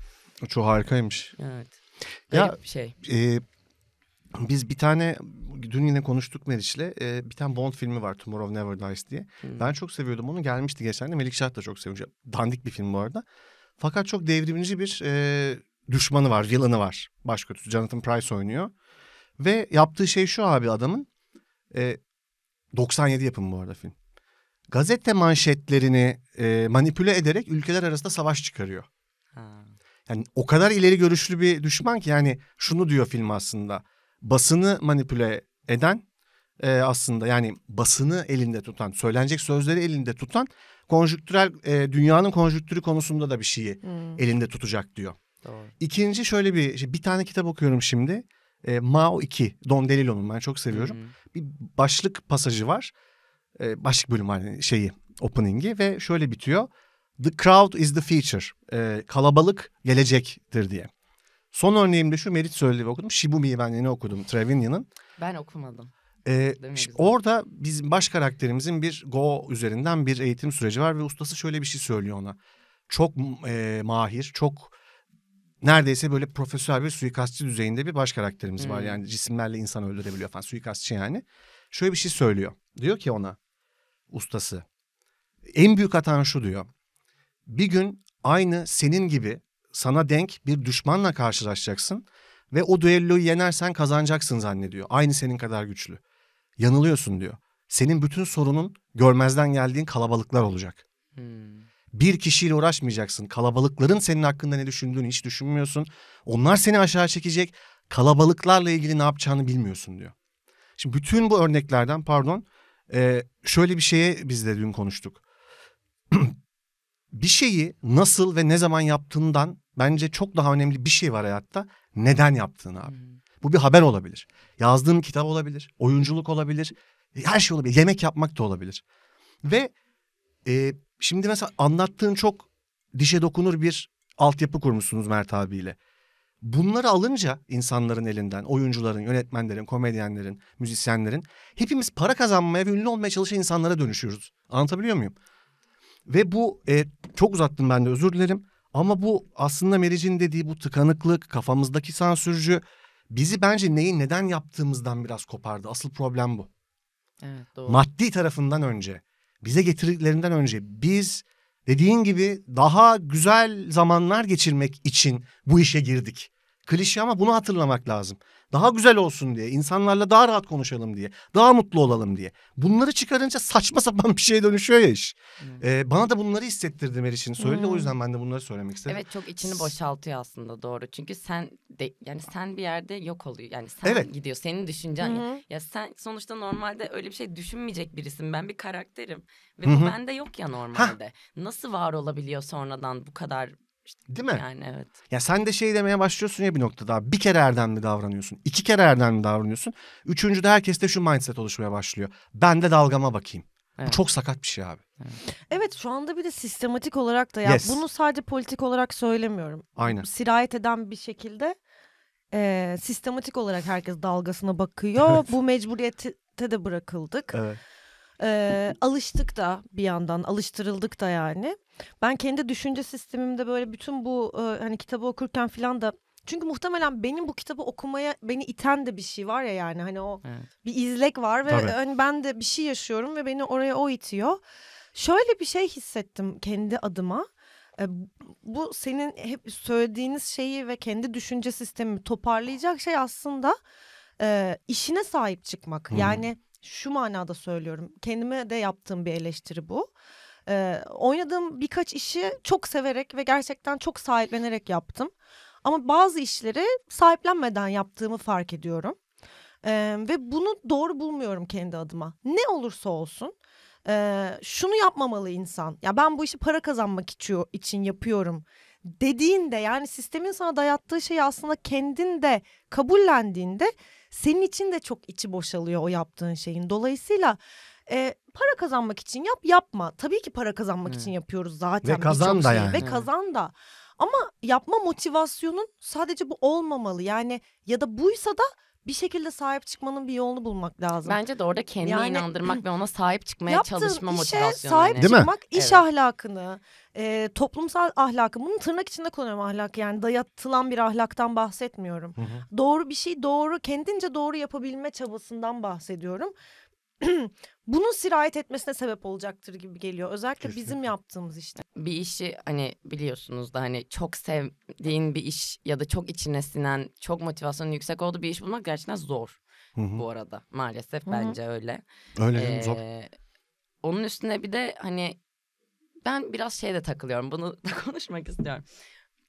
Çok harikaymış. Evet. ya bir şey. E, biz bir tane dün yine konuştuk Meriç'le. E, bir tane Bond filmi var Tomorrow Never Dies diye. Hmm. Ben çok seviyordum onu. Gelmişti geçen de. Melik Şah da çok sevince. Dandik bir film bu arada. Fakat çok devrimci bir e, düşmanı var, villain'ı var. Baş kötüsü Jonathan Price oynuyor. Ve yaptığı şey şu abi adamın. E, 97 yapımı bu arada film. Gazete manşetlerini e, manipüle ederek ülkeler arasında savaş çıkarıyor. Ha. Yani o kadar ileri görüşlü bir düşman ki yani şunu diyor film aslında. Basını manipüle eden e, aslında yani basını elinde tutan, söylenecek sözleri elinde tutan konjüktürel e, dünyanın konjüktürü konusunda da bir şeyi hmm. elinde tutacak diyor. Doğru. İkinci şöyle bir işte bir tane kitap okuyorum şimdi. E, Mao 2, Don DeLillo'nun ben çok seviyorum. Hı-hı. Bir başlık pasajı var. E, başlık bölüm hani şeyi, opening'i ve şöyle bitiyor. The crowd is the future E, kalabalık gelecektir diye. Son örneğim de şu Merit Söylediği okudum. Shibumi'yi ben yeni okudum Trevinian'ın. Ben okumadım. Ee, orada bizim baş karakterimizin bir Go üzerinden bir eğitim süreci var ve ustası şöyle bir şey söylüyor ona. Çok e, mahir, çok neredeyse böyle profesyonel bir suikastçı düzeyinde bir baş karakterimiz hmm. var. Yani cisimlerle insan öldürebiliyor falan suikastçı yani. Şöyle bir şey söylüyor. Diyor ki ona ustası. En büyük hatan şu diyor. Bir gün aynı senin gibi sana denk bir düşmanla karşılaşacaksın ve o düelloyu yenersen kazanacaksın zannediyor. Aynı senin kadar güçlü. Yanılıyorsun diyor. Senin bütün sorunun görmezden geldiğin kalabalıklar olacak. Hmm bir kişiyle uğraşmayacaksın. Kalabalıkların senin hakkında ne düşündüğünü hiç düşünmüyorsun. Onlar seni aşağı çekecek. Kalabalıklarla ilgili ne yapacağını bilmiyorsun diyor. Şimdi bütün bu örneklerden pardon e, şöyle bir şeye biz de dün konuştuk. (clears throat) bir şeyi nasıl ve ne zaman yaptığından bence çok daha önemli bir şey var hayatta. Neden yaptığını abi. Hmm. Bu bir haber olabilir. Yazdığım kitap olabilir. Oyunculuk olabilir. Her şey olabilir. Yemek yapmak da olabilir. Ve e, Şimdi mesela anlattığın çok dişe dokunur bir altyapı kurmuşsunuz Mert abiyle. Bunları alınca insanların elinden, oyuncuların, yönetmenlerin, komedyenlerin, müzisyenlerin hepimiz para kazanmaya ve ünlü olmaya çalışan insanlara dönüşüyoruz. Anlatabiliyor muyum? Ve bu e, çok uzattım ben de özür dilerim. Ama bu aslında Meric'in dediği bu tıkanıklık, kafamızdaki sansürcü bizi bence neyi neden yaptığımızdan biraz kopardı. Asıl problem bu.
Evet, doğru. Maddi
tarafından önce bize getirdiklerinden önce biz dediğin gibi daha güzel zamanlar geçirmek için bu işe girdik. Klişe ama bunu hatırlamak lazım. Daha güzel olsun diye, insanlarla daha rahat konuşalım diye, daha mutlu olalım diye. Bunları çıkarınca saçma (laughs) sapan bir şeye dönüşüyor ya iş. Hmm. Ee, bana da bunları hissettirdi Meriç'in söyle hmm. o yüzden ben de bunları söylemek istedim. Evet çok içini
boşaltıyor aslında doğru. Çünkü sen de yani sen bir yerde yok oluyor. Yani sen evet. gidiyor senin düşüncen. hı Ya sen sonuçta normalde öyle bir şey düşünmeyecek birisin. Ben bir karakterim ve Hı-hı. bu bende yok ya normalde. Hah. Nasıl var olabiliyor sonradan bu kadar etmiştik. Değil mi? Yani evet.
Ya sen de şey demeye başlıyorsun ya bir noktada. Bir kere erden mi davranıyorsun. İki kere erden mi davranıyorsun. Üçüncüde herkeste şu mindset oluşmaya başlıyor. Ben de dalgama bakayım. Evet. Bu çok sakat bir şey abi. Evet.
evet şu anda bir de sistematik olarak da ya yes. bunu sadece politik olarak söylemiyorum. Aynen. Sirayet eden bir şekilde e, sistematik olarak herkes dalgasına bakıyor. Evet. Bu mecburiyete de bırakıldık. Evet e, alıştık da bir yandan alıştırıldık da yani. Ben kendi düşünce sistemimde böyle bütün bu e, hani kitabı okurken falan da çünkü muhtemelen benim bu kitabı okumaya beni iten de bir şey var ya yani hani o evet. bir izlek var ve hani ben de bir şey yaşıyorum ve beni oraya o itiyor. Şöyle bir şey hissettim kendi adıma. Bu senin hep söylediğiniz şeyi ve kendi düşünce sistemimi toparlayacak şey aslında e, işine sahip çıkmak. Hmm. Yani şu manada söylüyorum. Kendime de yaptığım bir eleştiri bu. Ee, oynadığım birkaç işi çok severek ve gerçekten çok sahiplenerek yaptım. Ama bazı işleri sahiplenmeden yaptığımı fark ediyorum. Ee, ve bunu doğru bulmuyorum kendi adıma. Ne olursa olsun e, şunu yapmamalı insan. Ya ben bu işi para kazanmak için, için yapıyorum dediğinde yani sistemin sana dayattığı şeyi aslında kendin de kabullendiğinde senin için de çok içi boşalıyor o yaptığın şeyin. Dolayısıyla e, para kazanmak için yap yapma. Tabii ki para kazanmak hmm. için yapıyoruz zaten. Ve kazan da şey. yani. Ve kazan da. Ama yapma motivasyonun sadece bu olmamalı. Yani ya da buysa da bir şekilde sahip çıkmanın bir yolunu bulmak lazım. Bence de orada kendini yani, inandırmak ve
ona sahip çıkmaya çalışma motivasyonu. Yaptığın işe sahip yani. çıkmak,
iş evet. ahlakını, e, toplumsal ahlakı. Bunu tırnak içinde konuyorum ahlak yani dayatılan bir ahlaktan bahsetmiyorum. Hı hı. Doğru bir şey doğru, kendince doğru yapabilme çabasından bahsediyorum. (clears throat) bunun sirayet etmesine sebep olacaktır gibi geliyor. Özellikle
Kesinlikle. bizim yaptığımız işte. Bir işi hani biliyorsunuz da hani çok sevdiğin bir iş ya da çok içine sinen, çok motivasyonun yüksek olduğu bir iş bulmak gerçekten zor. Hı-hı. Bu arada maalesef Hı-hı. bence öyle. Öyle ee, zor. Onun üstüne bir de hani ben biraz şeyde takılıyorum. Bunu da (laughs) konuşmak istiyorum.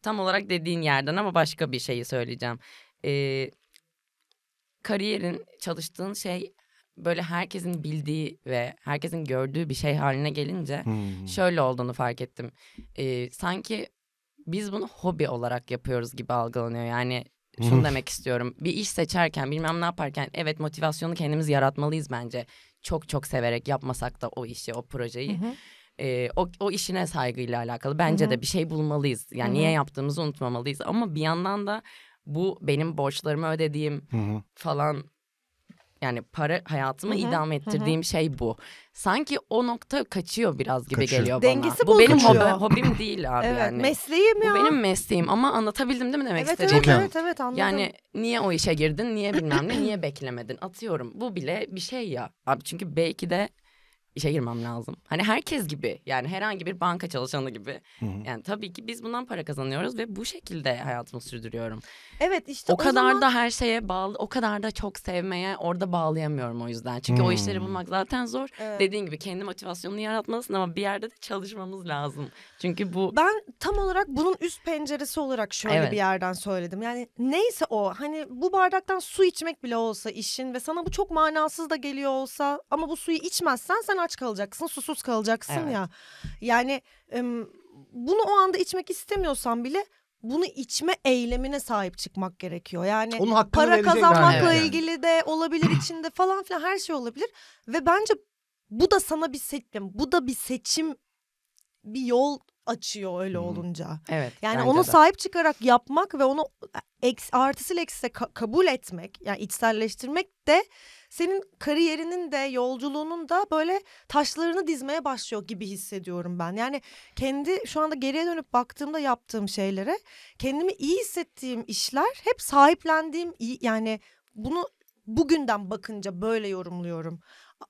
Tam olarak dediğin yerden ama başka bir şeyi söyleyeceğim. Ee, kariyerin çalıştığın şey böyle herkesin bildiği ve herkesin gördüğü bir şey haline gelince hmm. şöyle olduğunu fark ettim. Ee, sanki biz bunu hobi olarak yapıyoruz gibi algılanıyor. Yani şunu hmm. demek istiyorum. Bir iş seçerken bilmem ne yaparken evet motivasyonu kendimiz yaratmalıyız bence. Çok çok severek yapmasak da o işi, o projeyi. Ee, o, o işine saygıyla alakalı. Bence de bir şey bulmalıyız. Yani niye yaptığımızı unutmamalıyız. Ama bir yandan da bu benim borçlarımı ödediğim falan yani para hayatımı Hı-hı. idame ettirdiğim Hı-hı. şey bu. Sanki o nokta kaçıyor biraz gibi kaçıyor. geliyor bana. Dengesi bu benim hobi, hobim değil abi evet, yani. Mesleğim ya. Bu benim mesleğim ama anlatabildim değil mi demek evet, istediğimi? Evet evet evet anladım. Yani niye o işe girdin, niye bilmem ne, niye beklemedin atıyorum. Bu bile bir şey ya. Abi çünkü belki de işe girmem lazım. Hani herkes gibi yani herhangi bir banka çalışanı gibi. Hı hı. Yani tabii ki biz bundan para kazanıyoruz ve bu şekilde hayatımı sürdürüyorum. Evet işte o, o kadar zaman... da her şeye bağlı, o kadar da çok sevmeye orada bağlayamıyorum o yüzden. Çünkü hmm. o işleri hmm. bulmak zaten zor. Evet. Dediğin gibi kendi motivasyonunu yaratmalısın ama bir yerde de çalışmamız lazım. Çünkü bu Ben tam olarak bunun üst penceresi olarak şöyle evet. bir
yerden söyledim. Yani neyse o hani bu bardaktan su içmek bile olsa işin ve sana bu çok manasız da geliyor olsa ama bu suyu içmezsen sen aç kalacaksın, susuz kalacaksın evet. ya. Yani bunu o anda içmek istemiyorsan bile bunu içme eylemine sahip çıkmak gerekiyor. Yani Onun para kazanmakla yani. ilgili de olabilir içinde falan filan her şey olabilir ve bence bu da sana bir seçim, bu da bir seçim bir yol açıyor öyle hmm. olunca. Evet. Yani onu de. sahip çıkarak yapmak ve onu e, eks, artısıyla eksisi kabul etmek, yani içselleştirmek de senin kariyerinin de yolculuğunun da böyle taşlarını dizmeye başlıyor gibi hissediyorum ben. Yani kendi şu anda geriye dönüp baktığımda yaptığım şeylere kendimi iyi hissettiğim işler hep sahiplendiğim yani bunu bugünden bakınca böyle yorumluyorum.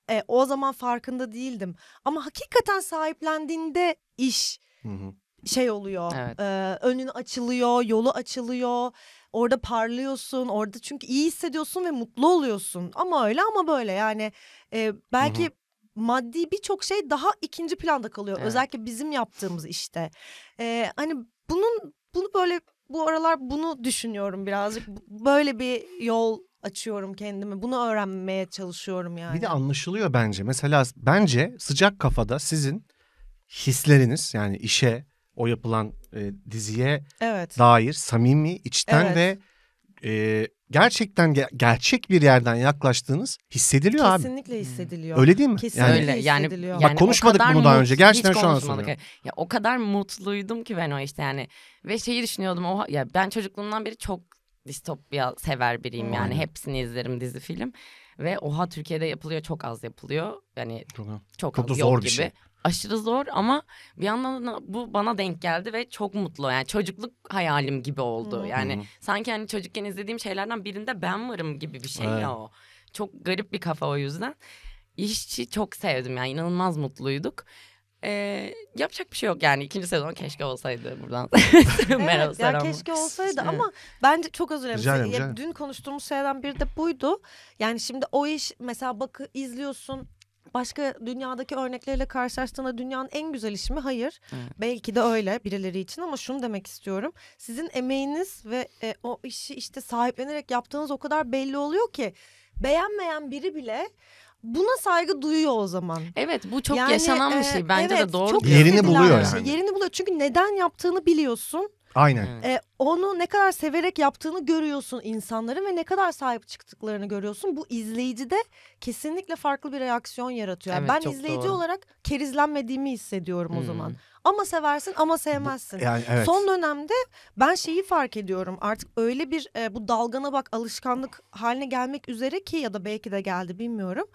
E, o zaman farkında değildim ama hakikaten sahiplendiğinde iş hı hı şey oluyor. Evet. E, önün açılıyor, yolu açılıyor. Orada parlıyorsun. Orada çünkü iyi hissediyorsun ve mutlu oluyorsun. Ama öyle ama böyle yani e, belki Hı-hı. maddi birçok şey daha ikinci planda kalıyor. Evet. Özellikle bizim yaptığımız işte. E, hani bunun bunu böyle bu aralar bunu düşünüyorum birazcık. Böyle bir yol açıyorum kendime. Bunu öğrenmeye çalışıyorum yani. Bir de
anlaşılıyor bence. Mesela bence sıcak kafada sizin hisleriniz yani işe o yapılan e, diziye evet. dair samimi, içten evet. ve e, gerçekten ge- gerçek bir yerden yaklaştığınız hissediliyor Kesinlikle abi. Kesinlikle hmm. hissediliyor. Öyle değil mi? Kesinlikle yani, öyle. Yani, hissediliyor. Yani, Bak konuşmadık bunu daha mut, önce. Gerçekten şu an soruyorum.
Ya o kadar mutluydum ki ben o işte yani ve şeyi düşünüyordum o ya ben çocukluğumdan beri çok distopya sever biriyim yani Aynen. hepsini izlerim dizi film ve oha Türkiye'de yapılıyor çok az yapılıyor. Yani çok, çok, çok az, da zor bir gibi. şey aşırı zor ama bir yandan bu bana denk geldi ve çok mutlu. Yani çocukluk hayalim gibi oldu. hı Yani hı sanki hani çocukken izlediğim şeylerden birinde ben varım gibi bir şey evet. o. Çok garip bir kafa o yüzden. İşçi çok sevdim yani inanılmaz mutluyduk. Ee, yapacak bir şey yok yani ikinci sezon keşke olsaydı buradan. (laughs) evet, ya keşke olsaydı ama
bence çok özür dilerim. dün konuştuğumuz şeyden biri de buydu. Yani şimdi o iş mesela bak izliyorsun başka dünyadaki örnekleriyle karşılaştığında dünyanın en güzel işi mi? Hayır. Evet. Belki de öyle birileri için ama şunu demek istiyorum. Sizin emeğiniz ve e, o işi işte sahiplenerek yaptığınız o kadar belli oluyor ki beğenmeyen biri bile buna saygı duyuyor o zaman. Evet bu çok yani, yaşanan bir e, şey. Bence evet, de doğru. Çok yerini buluyor yani. Şey. Yerini buluyor çünkü neden yaptığını biliyorsun Aynen. Evet. E, onu ne kadar severek yaptığını görüyorsun insanların ve ne kadar sahip çıktıklarını görüyorsun. Bu izleyici de kesinlikle farklı bir reaksiyon yaratıyor. Evet, ben izleyici doğru. olarak kerizlenmediğimi hissediyorum hmm. o zaman. Ama seversin ama sevmezsin. Yani, evet. Son dönemde ben şeyi fark ediyorum. Artık öyle bir e, bu dalgana bak alışkanlık haline gelmek üzere ki ya da belki de geldi bilmiyorum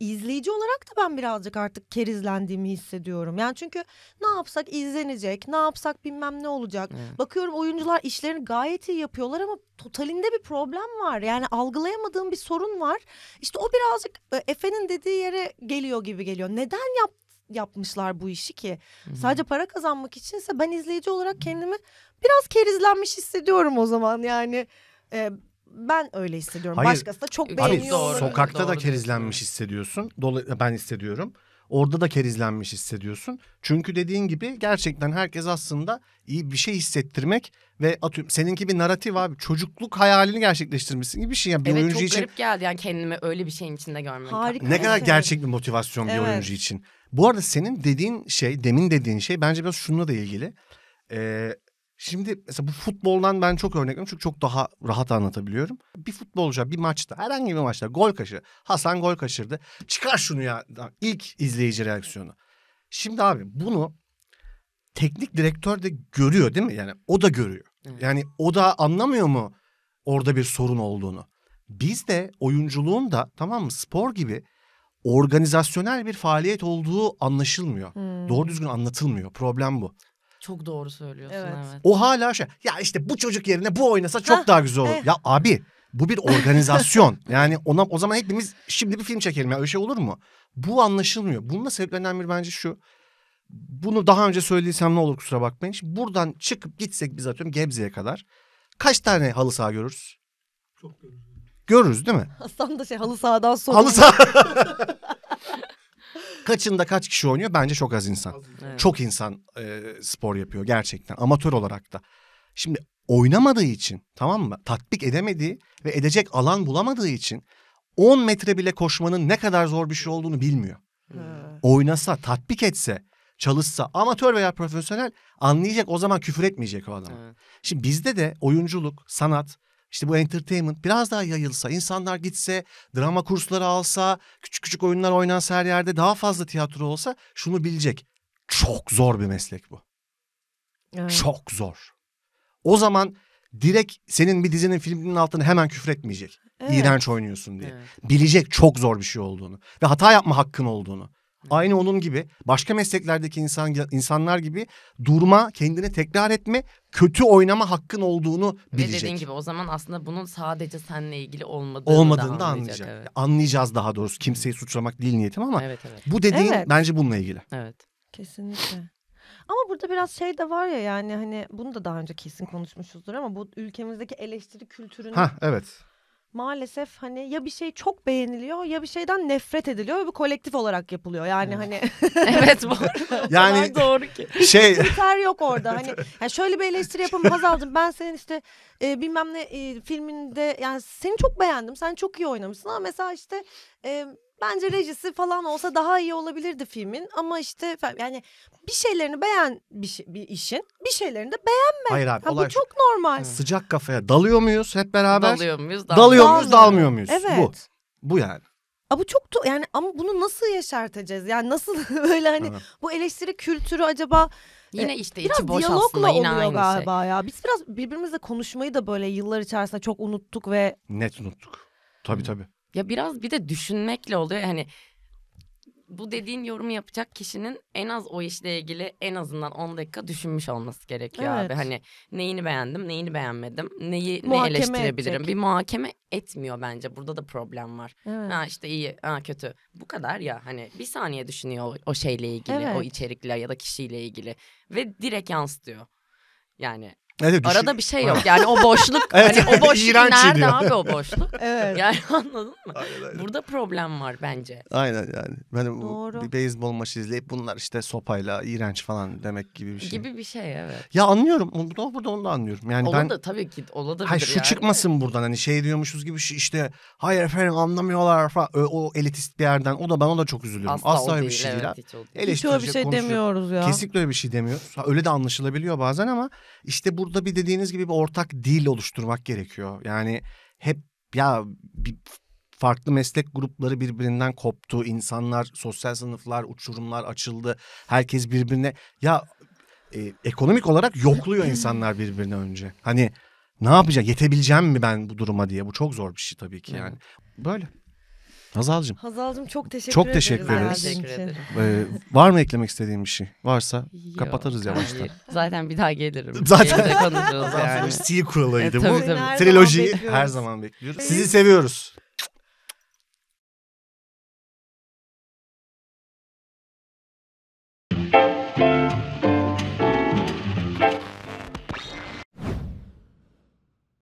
izleyici olarak da ben birazcık artık kerizlendiğimi hissediyorum. Yani çünkü ne yapsak izlenecek, ne yapsak bilmem ne olacak. Evet. Bakıyorum oyuncular işlerini gayet iyi yapıyorlar ama totalinde bir problem var. Yani algılayamadığım bir sorun var. İşte o birazcık e, Efe'nin dediği yere geliyor gibi geliyor. Neden yaptı? yapmışlar bu işi ki. Hı-hı. Sadece para kazanmak içinse ben izleyici olarak kendimi biraz kerizlenmiş hissediyorum o zaman yani. E, ben öyle hissediyorum. Hayır. Başkası da çok beğeniyor. doğru, sokakta doğru, da
kerizlenmiş hissediyorsun. Dolay ben hissediyorum. Orada da kerizlenmiş hissediyorsun. Çünkü dediğin gibi gerçekten herkes aslında iyi bir şey hissettirmek ve atıyorum seninki bir naratif abi çocukluk hayalini gerçekleştirmişsin gibi bir şey. Yani bir evet oyuncu çok için... garip
geldi yani kendimi öyle bir şeyin içinde görmek. Harika. Ne kadar gerçek
bir motivasyon evet. bir oyuncu için. Bu arada senin dediğin şey demin dediğin şey bence biraz şununla da ilgili. Ee, Şimdi mesela bu futboldan ben çok örnek veriyorum çünkü çok daha rahat anlatabiliyorum. Bir futbolcu bir maçta herhangi bir maçta gol kaçırır. Hasan gol kaşırdı. Çıkar şunu ya ilk izleyici reaksiyonu. Şimdi abi bunu teknik direktör de görüyor değil mi? Yani o da görüyor. Yani o da anlamıyor mu orada bir sorun olduğunu. Biz de oyunculuğun da tamam mı spor gibi organizasyonel bir faaliyet olduğu anlaşılmıyor. Hmm. Doğru düzgün anlatılmıyor. Problem bu.
Çok doğru söylüyorsun evet. evet.
O hala şey ya işte bu çocuk yerine bu oynasa çok ah, daha güzel olur. Eh. Ya abi bu bir organizasyon. (laughs) yani ona o zaman hepimiz şimdi bir film çekelim ya öyle şey olur mu? Bu anlaşılmıyor. Bunun da sebeplerinden bence şu. Bunu daha önce söylediysem ne olur kusura bakmayın. Şimdi buradan çıkıp gitsek biz atıyorum Gebze'ye kadar. Kaç tane halı saha görürüz? Çok görürüz. değil mi?
(laughs) Aslan da şey halı sahadan sonra. Halı saha.
(laughs) Kaçında kaç kişi oynuyor? Bence çok az insan. Evet. Çok insan e, spor yapıyor gerçekten amatör olarak da. Şimdi oynamadığı için tamam mı? Tatbik edemediği ve edecek alan bulamadığı için 10 metre bile koşmanın ne kadar zor bir şey olduğunu bilmiyor. Hmm. Oynasa, tatbik etse, çalışsa amatör veya profesyonel anlayacak o zaman küfür etmeyecek o adam. Şimdi bizde de oyunculuk, sanat, işte bu entertainment biraz daha yayılsa, insanlar gitse, drama kursları alsa, küçük küçük oyunlar oynansa her yerde daha fazla tiyatro olsa şunu bilecek. Çok zor bir meslek bu. Evet. Çok zor. O zaman direkt senin bir dizinin filminin altını hemen küfür etmeyecek. Evet. İğrenç oynuyorsun diye. Evet. Bilecek çok zor bir şey olduğunu ve hata yapma hakkın olduğunu. Evet. Aynı onun gibi başka mesleklerdeki insan insanlar gibi durma, kendini tekrar etme, kötü oynama hakkın olduğunu bilecek. Ve dediğin gibi
o zaman aslında bunun sadece seninle ilgili olmadığını, olmadığını da anlayacak. anlayacak. Evet.
Anlayacağız daha doğrusu. Kimseyi suçlamak değil niyetim ama evet, evet. bu dediğin evet. bence bununla ilgili. Evet.
Kesinlikle.
Ama burada biraz şey de var ya yani hani bunu da daha önce kesin konuşmuşuzdur ama bu ülkemizdeki eleştiri kültürünün Ha evet. maalesef hani ya bir şey çok beğeniliyor ya bir şeyden nefret ediliyor ve bu kolektif olarak yapılıyor. Yani hani (laughs) evet
bu Yani- doğru ki. (laughs) Şey kriter
yok orada. Hani (laughs) yani şöyle bir eleştiri yapın Hazal'cığım ben senin işte e, bilmem ne e, filminde yani seni çok beğendim. Sen çok iyi oynamışsın ama mesela işte e, Bence rejisi falan olsa daha iyi olabilirdi filmin ama işte yani bir şeylerini beğen bir, şey, bir işin bir şeylerini de beğenme. Hayır abi. Ha, olay bu çok normal.
Sıcak kafaya dalıyor muyuz hep beraber? Dalıyor muyuz? Dal dalıyor muyuz? Dalmıyor muyuz? Evet. Bu. Bu yani.
Ama çok to yani ama bunu nasıl yaşartacağız? Yani nasıl (laughs) böyle hani evet. bu eleştiri kültürü acaba e, yine işte biraz içi boş diyalogla aslında oluyor yine aynı şey. galiba şey. ya. Biz biraz birbirimizle konuşmayı
da böyle yıllar içerisinde çok unuttuk ve
net unuttuk. Tabii hmm. tabii.
Ya biraz bir de düşünmekle oluyor. Hani bu dediğin yorumu yapacak kişinin en az o işle ilgili en azından 10 dakika düşünmüş olması gerekiyor evet. abi. Hani neyini beğendim, neyini beğenmedim, neyi muhakeme ne eleştirebilirim. Edecek. Bir muhakeme etmiyor bence. Burada da problem var. Evet. Ha işte iyi, ha kötü. Bu kadar ya hani bir saniye düşünüyor o, o şeyle ilgili, evet. o içerikle ya da kişiyle ilgili ve direkt yansıtıyor. Yani Evet, düşün... Arada bir şey yok. Yani o boşluk (laughs) evet, hani o boşluk nerede ediyor. abi o boşluk? evet. Yani (laughs) anladın mı? Aynen, aynen. Burada problem var bence.
Aynen yani. Yani Doğru. bir beyzbol maçı izleyip bunlar işte sopayla iğrenç falan demek gibi bir şey. Gibi bir şey evet. Ya anlıyorum. Onu da burada onu da anlıyorum. Yani Ola ben da
tabii ki ola da Hayır şu
çıkmasın buradan hani şey diyormuşuz gibi işte hayır efendim anlamıyorlar falan o, elitist bir yerden o da ben o da çok üzülüyorum. Asla, Asla öyle bir şey değil. Evet, hiç, hiç öyle bir şey konuşuyor. demiyoruz ya. Kesinlikle öyle bir şey demiyoruz. öyle de anlaşılabiliyor bazen ama işte bu burada bir dediğiniz gibi bir ortak dil oluşturmak gerekiyor. Yani hep ya bir farklı meslek grupları birbirinden koptu. İnsanlar, sosyal sınıflar, uçurumlar açıldı. Herkes birbirine ya e, ekonomik olarak yokluyor insanlar birbirine önce. Hani ne yapacağım? Yetebileceğim mi ben bu duruma diye. Bu çok zor bir şey tabii ki yani. Böyle. Hazal'cığım. Hazal'cığım çok teşekkür Çok ederiz. teşekkür ederiz. Teşekkür ederim. Ee, var mı eklemek istediğin bir şey? Varsa Yok, kapatırız yavaştan. hayır.
Zaten bir daha gelirim. (laughs) Zaten- Gelince konuşuruz (laughs) yani. Stil kuralıydı E, bu. tabii, Trilojiyi her zaman bekliyoruz. Sizi
seviyoruz.